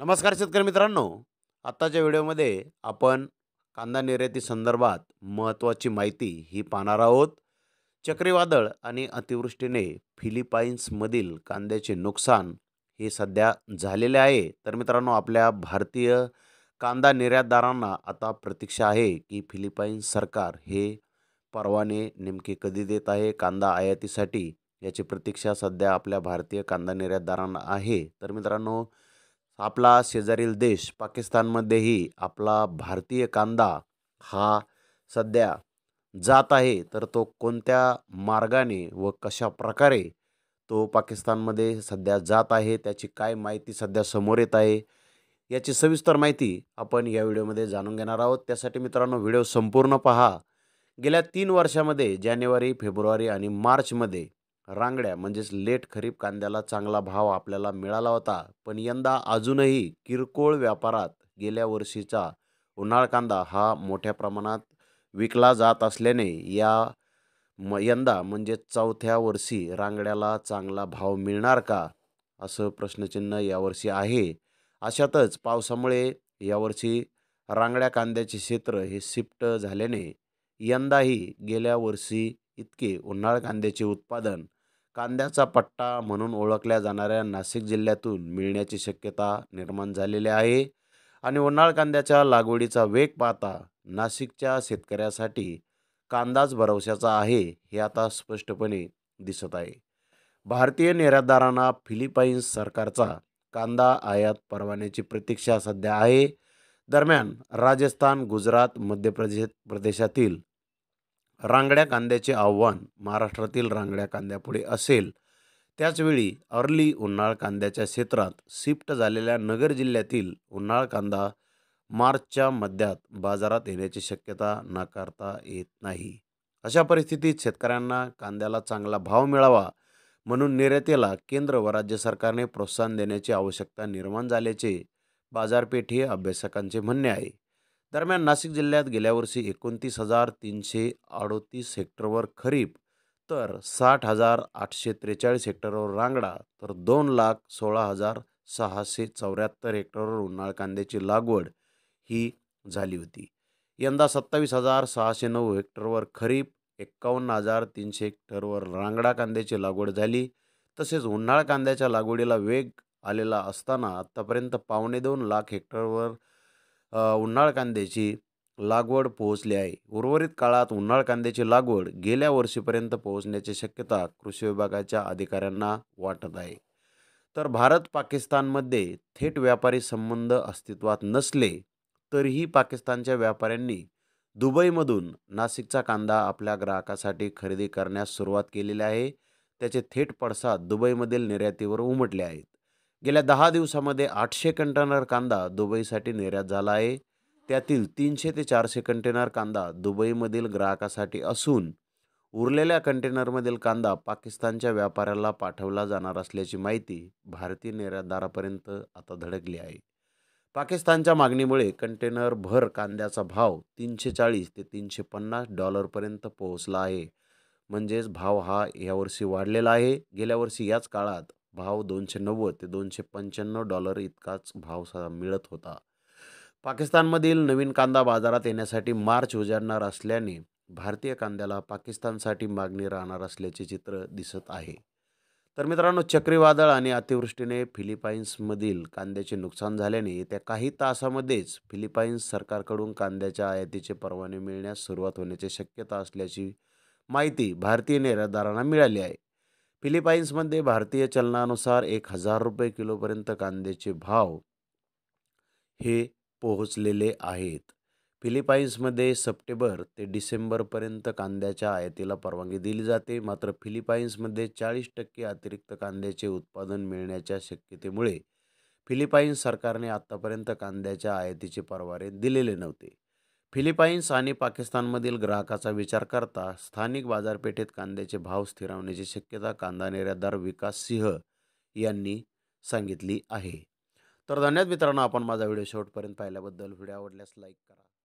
नमस्कार शेतकरी मित्रांनो आत्ताच्या व्हिडिओमध्ये आपण कांदा निर्याती संदर्भात महत्त्वाची माहिती ही पाहणार आहोत चक्रीवादळ आणि अतिवृष्टीने फिलिपाईन्समधील कांद्याचे नुकसान हे सध्या झालेले आहे तर मित्रांनो आपल्या भारतीय कांदा निर्यातदारांना आता प्रतीक्षा आहे की फिलिपाईन्स सरकार हे परवाने नेमके कधी देत आहे कांदा आयातीसाठी याची प्रतीक्षा सध्या आपल्या भारतीय कांदा निर्यातदारांना आहे तर मित्रांनो आपला शेजारील देश पाकिस्तानमध्येही आपला भारतीय कांदा हा सध्या जात आहे तर तो कोणत्या मार्गाने व कशा प्रकारे तो पाकिस्तानमध्ये सध्या जात आहे त्याची काय माहिती सध्या समोर येत आहे याची सविस्तर माहिती आपण या व्हिडिओमध्ये जाणून घेणार आहोत त्यासाठी मित्रांनो व्हिडिओ संपूर्ण पहा गेल्या तीन वर्षामध्ये जानेवारी फेब्रुवारी आणि मार्चमध्ये रांगड्या म्हणजेच लेट खरीप कांद्याला चांगला भाव आपल्याला मिळाला होता पण यंदा अजूनही किरकोळ व्यापारात गेल्या वर्षीचा उन्हाळ कांदा हा मोठ्या प्रमाणात विकला जात असल्याने या म यंदा म्हणजे चौथ्या वर्षी रांगड्याला चांगला भाव मिळणार का असं प्रश्नचिन्ह यावर्षी आहे अशातच पावसामुळे यावर्षी रांगड्या कांद्याचे क्षेत्र हे शिफ्ट झाल्याने यंदाही गेल्या वर्षी इतके उन्हाळ कांद्याचे उत्पादन कांद्याचा पट्टा म्हणून ओळखल्या जाणाऱ्या नाशिक जिल्ह्यातून मिळण्याची शक्यता निर्माण झालेली आहे आणि उन्हाळ कांद्याच्या लागवडीचा वेग पाहता नाशिकच्या शेतकऱ्यासाठी कांदाच भरवशाचा आहे हे आता स्पष्टपणे दिसत आहे भारतीय निर्यातदारांना फिलिपाईन्स सरकारचा कांदा आयात परवान्याची प्रतीक्षा सध्या आहे दरम्यान राजस्थान गुजरात मध्य प्रदेश प्रदेशातील रांगड्या कांद्याचे आव्हान महाराष्ट्रातील रांगड्या कांद्यापुढे असेल त्याचवेळी अर्ली उन्हाळ कांद्याच्या क्षेत्रात शिफ्ट झालेल्या नगर जिल्ह्यातील उन्हाळ कांदा मार्चच्या मध्यात बाजारात येण्याची शक्यता नाकारता येत नाही अशा परिस्थितीत शेतकऱ्यांना कांद्याला चांगला भाव मिळावा म्हणून निर्यातीला केंद्र व राज्य सरकारने प्रोत्साहन देण्याची आवश्यकता निर्माण झाल्याचे बाजारपेठी अभ्यासकांचे म्हणणे आहे दरम्यान नाशिक जिल्ह्यात गेल्या वर्षी एकोणतीस हजार तीनशे अडोतीस हेक्टरवर खरीप तर साठ हजार आठशे त्रेचाळीस हेक्टरवर रांगडा तर दोन लाख सोळा हजार सहाशे चौऱ्याहत्तर हेक्टरवर उन्हाळ कांद्याची लागवड ही झाली होती यंदा सत्तावीस हजार सहाशे नऊ हेक्टरवर खरीप एक्कावन्न हजार तीनशे हेक्टरवर रांगडा कांद्याची लागवड झाली तसेच उन्हाळ कांद्याच्या लागवडीला वेग आलेला असताना आत्तापर्यंत पावणे दोन लाख हेक्टरवर उन्हाळ कांद्याची लागवड पोहोचली आहे उर्वरित काळात उन्हाळ कांद्याची लागवड गेल्या वर्षीपर्यंत पोहोचण्याची शक्यता कृषी विभागाच्या अधिकाऱ्यांना वाटत आहे तर भारत पाकिस्तानमध्ये थेट व्यापारी संबंध अस्तित्वात नसले तरीही पाकिस्तानच्या व्यापाऱ्यांनी दुबईमधून नाशिकचा कांदा आपल्या ग्राहकासाठी खरेदी करण्यास सुरुवात केलेली आहे त्याचे थेट पडसाद दुबईमधील निर्यातीवर उमटले आहेत गेल्या दहा दिवसामध्ये आठशे कंटेनर कांदा दुबईसाठी निर्यात झाला आहे त्यातील तीनशे ते चारशे कंटेनर कांदा दुबईमधील ग्राहकासाठी असून उरलेल्या कंटेनरमधील कांदा पाकिस्तानच्या व्यापाऱ्याला पाठवला जाणार असल्याची माहिती भारतीय निर्यातदारापर्यंत आता धडकली आहे पाकिस्तानच्या मागणीमुळे कंटेनर भर कांद्याचा भाव तीनशे चाळीस ते तीनशे पन्नास डॉलरपर्यंत पोहोचला आहे म्हणजेच भाव हा यावर्षी वाढलेला आहे गेल्या वर्षी याच काळात भाव दोनशे नव्वद ते दोनशे पंच्याण्णव डॉलर इतकाच भाव सा मिळत होता पाकिस्तानमधील नवीन कांदा बाजारात येण्यासाठी मार्च उजाडणार असल्याने भारतीय कांद्याला पाकिस्तानसाठी मागणी राहणार असल्याचे चित्र दिसत आहे तर मित्रांनो चक्रीवादळ आणि अतिवृष्टीने फिलिपाईन्समधील कांद्याचे नुकसान झाल्याने येत्या काही तासामध्येच फिलिपाईन्स सरकारकडून कांद्याच्या आयातीचे परवाने मिळण्यास सुरुवात होण्याची शक्यता असल्याची माहिती भारतीय निर्यातदारांना मिळाली आहे फिलिपाईन्समध्ये भारतीय चलनानुसार एक हजार रुपये किलोपर्यंत कांद्याचे भाव हे पोहोचलेले आहेत फिलिपाईन्समध्ये सप्टेंबर ते डिसेंबरपर्यंत कांद्याच्या आयातीला परवानगी दिली जाते मात्र फिलिपाईन्समध्ये चाळीस टक्के अतिरिक्त कांद्याचे उत्पादन मिळण्याच्या शक्यतेमुळे फिलिपाईन्स सरकारने आत्तापर्यंत कांद्याच्या आयातीचे परवाने दिलेले नव्हते फिलिपाईन्स आणि पाकिस्तानमधील ग्राहकाचा विचार करता स्थानिक बाजारपेठेत कांद्याचे भाव स्थिरावण्याची शक्यता कांदा निर्यातदार विकास सिंह यांनी सांगितली आहे तर धन्यवाद मित्रांनो आपण माझा व्हिडिओ शेवटपर्यंत पाहिल्याबद्दल व्हिडिओ आवडल्यास लाईक करा